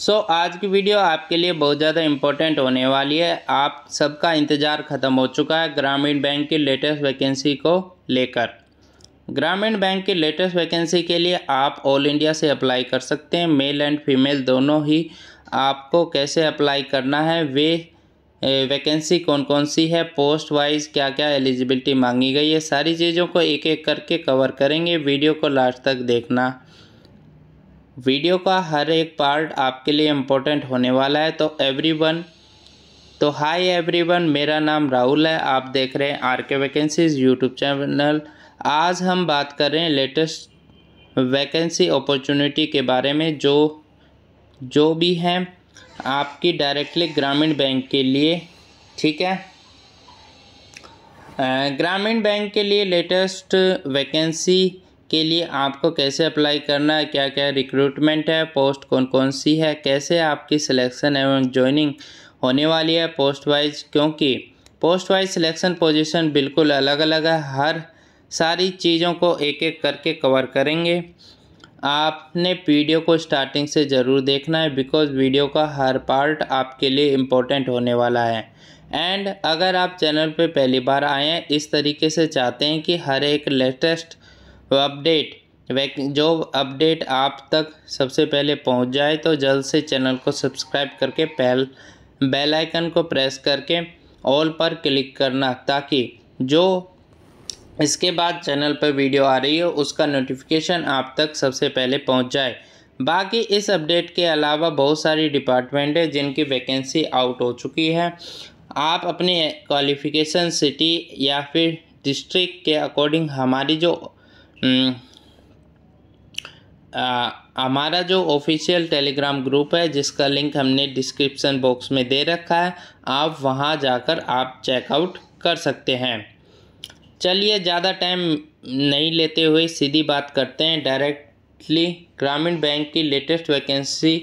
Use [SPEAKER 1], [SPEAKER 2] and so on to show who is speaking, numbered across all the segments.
[SPEAKER 1] सो so, आज की video आपके लिए बहुत ज़्यादा इम्पोर्टेंट होने वाली है आप सबका इंतज़ार ख़त्म हो चुका है ग्रामीण बैंक की लेटेस्ट वैकेंसी को लेकर ग्रामीण बैंक की लेटेस्ट वैकेंसी के लिए आप ऑल इंडिया से अप्लाई कर सकते हैं मेल एंड फीमेल दोनों ही आपको कैसे अप्लाई करना है वे वैकेंसी कौन कौन सी है पोस्ट वाइज क्या क्या एलिजिबिलिटी मांगी गई है सारी चीज़ों को एक एक करके कवर करेंगे वीडियो को लास्ट तक देखना वीडियो का हर एक पार्ट आपके लिए इम्पोर्टेंट होने वाला है तो एवरीवन तो हाय एवरीवन मेरा नाम राहुल है आप देख रहे हैं आर के वैकेंसीज यूट्यूब चैनल आज हम बात कर रहे हैं लेटेस्ट वैकेंसी अपॉर्चुनिटी के बारे में जो जो भी हैं आपकी डायरेक्टली ग्रामीण बैंक के लिए ठीक है ग्रामीण बैंक के लिए लेटेस्ट वैकेंसी के लिए आपको कैसे अप्लाई करना है क्या क्या रिक्रूटमेंट है पोस्ट कौन कौन सी है कैसे आपकी सिलेक्शन एवं ज्वाइनिंग होने वाली है पोस्ट वाइज क्योंकि पोस्ट वाइज सिलेक्शन पोजीशन बिल्कुल अलग अलग है हर सारी चीज़ों को एक एक करके कवर करेंगे आपने वीडियो को स्टार्टिंग से ज़रूर देखना है बिकॉज वीडियो का हर पार्ट आपके लिए इम्पोर्टेंट होने वाला है एंड अगर आप चैनल पे पहली बार आए हैं इस तरीके से चाहते हैं कि हर एक लेटेस्ट अपडेट वैक जो अपडेट आप तक सबसे पहले पहुंच जाए तो जल्द से चैनल को सब्सक्राइब करके पहल बेल आइकन को प्रेस करके ऑल पर क्लिक करना ताकि जो इसके बाद चैनल पर वीडियो आ रही हो उसका नोटिफिकेशन आप तक सबसे पहले पहुंच जाए बाकी इस अपडेट के अलावा बहुत सारी डिपार्टमेंट है जिनकी वैकेंसी आउट हो चुकी है आप अपने क्वालिफ़िकेशन सिटी या फिर डिस्ट्रिक्ट के अकॉर्डिंग हमारी जो हम्म। हमारा जो ऑफिशियल टेलीग्राम ग्रुप है जिसका लिंक हमने डिस्क्रिप्शन बॉक्स में दे रखा है आप वहां जाकर आप चेकआउट कर सकते हैं चलिए ज़्यादा टाइम नहीं लेते हुए सीधी बात करते हैं डायरेक्टली ग्रामीण बैंक की लेटेस्ट वैकेंसी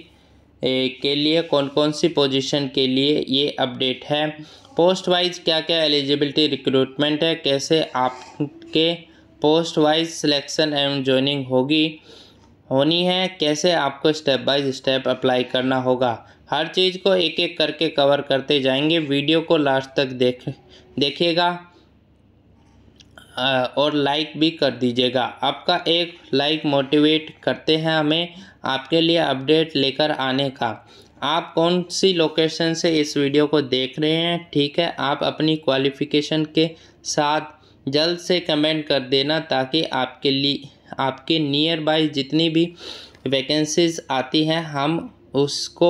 [SPEAKER 1] के लिए कौन कौन सी पोजीशन के लिए ये अपडेट है पोस्ट वाइज क्या क्या एलिजिबिलिटी रिक्रूटमेंट है कैसे आपके post wise selection and joining होगी होनी है कैसे आपको स्टेप बाय स्टेप अप्लाई करना होगा हर चीज़ को एक एक करके कवर करते जाएंगे वीडियो को लास्ट तक देख देखिएगा और लाइक भी कर दीजिएगा आपका एक लाइक मोटिवेट करते हैं हमें आपके लिए अपडेट लेकर आने का आप कौन सी लोकेशन से इस वीडियो को देख रहे हैं ठीक है आप अपनी क्वालिफ़िकेशन के साथ जल्द से कमेंट कर देना ताकि आपके लिए आपके नियर बाई जितनी भी वैकेंसीज आती हैं हम उसको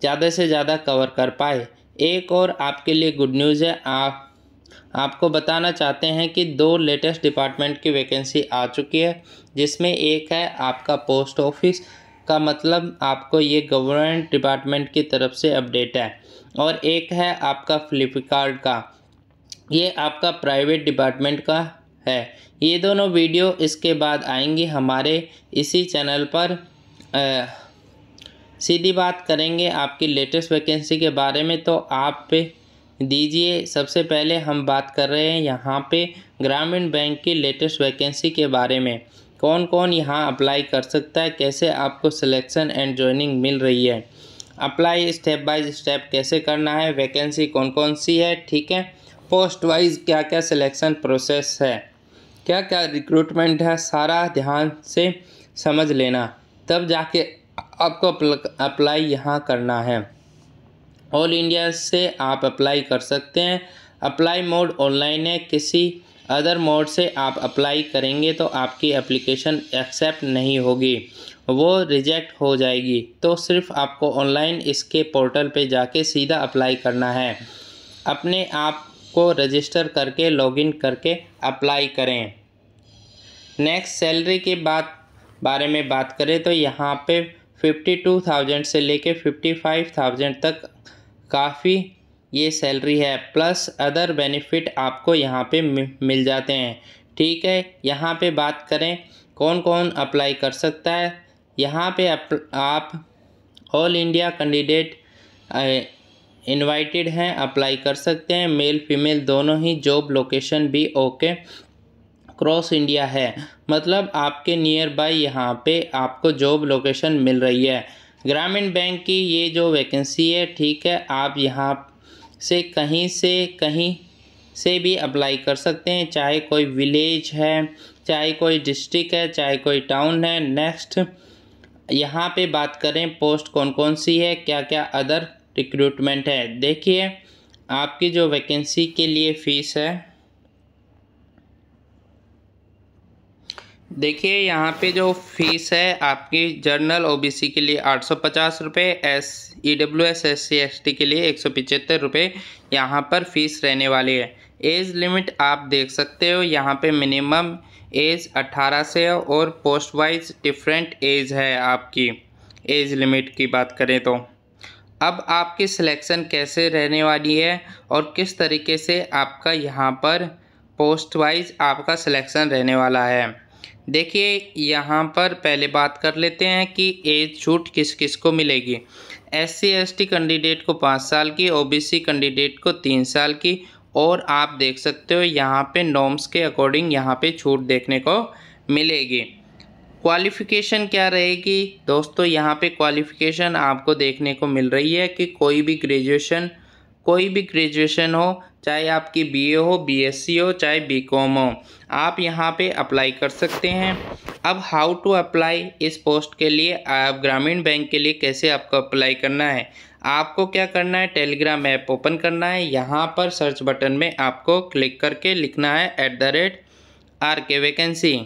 [SPEAKER 1] ज़्यादा से ज़्यादा कवर कर पाए एक और आपके लिए गुड न्यूज़ है आप आपको बताना चाहते हैं कि दो लेटेस्ट डिपार्टमेंट की वैकेंसी आ चुकी है जिसमें एक है आपका पोस्ट ऑफिस का मतलब आपको ये गवर्नमेंट डिपार्टमेंट की तरफ से अपडेट है और एक है आपका फ्लिपकार्ट का ये आपका प्राइवेट डिपार्टमेंट का है ये दोनों वीडियो इसके बाद आएंगे हमारे इसी चैनल पर आ, सीधी बात करेंगे आपकी लेटेस्ट वैकेंसी के बारे में तो आप पे दीजिए सबसे पहले हम बात कर रहे हैं यहाँ पे ग्रामीण बैंक की लेटेस्ट वैकेंसी के बारे में कौन कौन यहाँ अप्लाई कर सकता है कैसे आपको सिलेक्शन एंड ज्वाइनिंग मिल रही है अप्लाई स्टेप बाय स्टेप कैसे करना है वैकेंसी कौन कौन सी है ठीक है पोस्ट वाइज क्या क्या सिलेक्शन प्रोसेस है क्या क्या रिक्रूटमेंट है सारा ध्यान से समझ लेना तब जाके आपको अप्लाई यहाँ करना है ऑल इंडिया से आप अप्लाई कर सकते हैं अप्लाई मोड ऑनलाइन है किसी अदर मोड से आप अप्लाई करेंगे तो आपकी एप्लीकेशन एक्सेप्ट नहीं होगी वो रिजेक्ट हो जाएगी तो सिर्फ आपको ऑनलाइन इसके पोर्टल पे जाके सीधा अप्लाई करना है अपने आप को रजिस्टर करके लॉगिन करके अप्लाई करें नेक्स्ट सैलरी के बात बारे में बात करें तो यहाँ पे फिफ्टी टू थाउजेंड से लेके फिफ्टी फाइव थाउजेंड तक काफ़ी ये सैलरी है प्लस अदर बेनिफिट आपको यहाँ पे मिल जाते हैं ठीक है यहाँ पे बात करें कौन कौन अप्लाई कर सकता है यहाँ पे आप ऑल इंडिया कैंडिडेट इनवाइटेड हैं अप्लाई कर सकते हैं मेल फीमेल दोनों ही जॉब लोकेशन भी ओके क्रॉस इंडिया है मतलब आपके नियर बाय यहाँ पे आपको जॉब लोकेशन मिल रही है ग्रामीण बैंक की ये जो वैकेंसी है ठीक है आप यहाँ से कहीं से कहीं से भी अप्लाई कर सकते हैं चाहे कोई विलेज है चाहे कोई डिस्ट्रिक्ट है चाहे कोई टाउन है नेक्स्ट यहाँ पे बात करें पोस्ट कौन कौन सी है क्या क्या अदर रिक्रूटमेंट है देखिए आपकी जो वैकेंसी के लिए फ़ीस है देखिए यहाँ पे जो फीस है आपकी जर्नल ओबीसी के लिए आठ सौ पचास रुपये S E W S S C S T के लिए एक सौ पिचहत्तर रुपये यहाँ पर फीस रहने वाली है एज लिमिट आप देख सकते हो यहाँ पे मिनिमम एज अट्ठारह से है और पोस्ट वाइज डिफरेंट एज है आपकी एज लिमिट की बात करें तो अब आपकी सिलेक्शन कैसे रहने वाली है और किस तरीके से आपका यहाँ पर पोस्ट वाइज आपका सिलेक्शन रहने वाला है देखिए यहाँ पर पहले बात कर लेते हैं कि एज छूट किस किस को मिलेगी S C S T candidate को पाँच साल की ओ बी सी कैंडिडेट को तीन साल की और आप देख सकते हो यहाँ पे नॉर्म्स के अकॉर्डिंग यहाँ पे छूट देखने को मिलेगी क्वालिफ़िकेशन क्या रहेगी दोस्तों यहाँ पे क्वालिफ़िकेशन आपको देखने को मिल रही है कि कोई भी ग्रेजुएशन कोई भी ग्रेजुएशन हो चाहे आपकी बीए हो बीएससी हो चाहे बीकॉम हो आप यहाँ पे अप्लाई कर सकते हैं अब हाउ टू अप्लाई इस पोस्ट के लिए आप ग्रामीण बैंक के लिए कैसे आपको अप्लाई करना है आपको क्या करना है टेलीग्राम ऐप ओपन करना है यहाँ पर सर्च बटन में आपको क्लिक करके लिखना है at the rate R K vacancy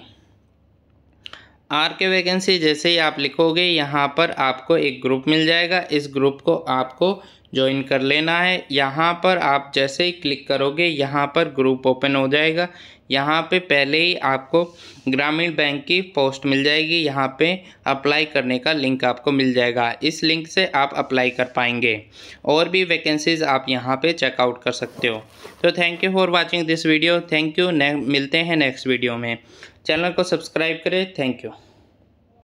[SPEAKER 1] R K vacancy जैसे ही आप लिखोगे यहाँ पर आपको एक ग्रुप मिल जाएगा इस ग्रुप को आपको ज्वाइन कर लेना है यहाँ पर आप जैसे ही क्लिक करोगे यहाँ पर ग्रुप ओपन हो जाएगा यहाँ पे पहले ही आपको ग्रामीण बैंक की पोस्ट मिल जाएगी यहाँ पे अप्लाई करने का लिंक आपको मिल जाएगा इस लिंक से आप अप्लाई कर पाएंगे और भी वैकेंसीज़ आप यहाँ पे चेकआउट कर सकते हो तो thank you for watching this video thank you मिलते हैं नेक्स्ट वीडियो में चैनल को सब्सक्राइब करें थैंक यू